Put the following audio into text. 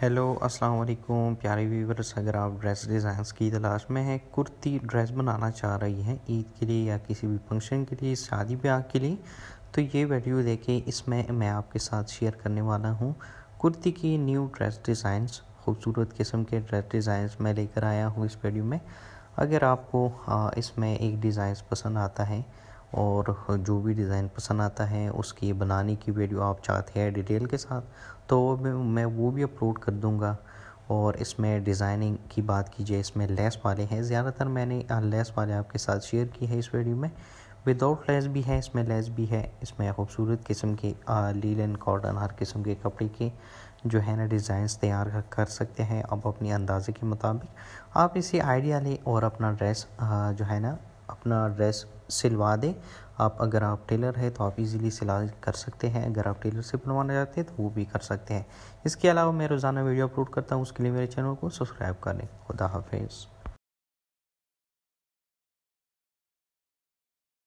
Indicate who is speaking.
Speaker 1: hello अस्सलाम वालेकुम प्यारे व्यूवर्स अगर आप ड्रेस डिज़ाइंस की तलाश में हैं कुर्ती ड्रेस बनाना चाह रही हैं ईद के लिए या किसी भी फंक्शन के लिए शादी ब्याह के लिए तो ये वीडियो देखें इसमें मैं आपके साथ शेयर करने वाला हूँ कुर्ती की न्यू ड्रेस डिज़ाइंस खूबसूरत किस्म के ड्रेस डिज़ाइंस मैं लेकर आया हूँ इस वीडियो में अगर आपको इसमें एक डिज़ाइंस पसंद आता है और जो भी डिज़ाइन पसंद आता है उसकी बनाने की वीडियो आप चाहते हैं डिटेल के साथ तो मैं वो भी अपलोड कर दूँगा और इसमें डिज़ाइनिंग की बात कीजिए इसमें लेस वाले हैं ज़्यादातर मैंने लेस वाले आपके साथ शेयर की है इस वीडियो में विदाउट लेस भी है इसमें लेस भी है इसमें खूबसूरत किस्म के लीलन कॉटन हर किस्म के कपड़े के जो है ना डिज़ाइंस तैयार कर सकते हैं अब अपने अंदाज़े के मुताबिक आप इसे आइडिया लें और अपना ड्रेस जो है ना अपना ड्रेस सिलवा दें आप अगर आप टेलर है तो आप इजीली सिला कर सकते हैं अगर आप टेलर से बनवाना चाहते हैं तो वो भी कर सकते हैं इसके अलावा मैं रोज़ाना वीडियो अपलोड करता हूँ उसके लिए मेरे चैनल को सब्सक्राइब कर लें खुदा हाफिज़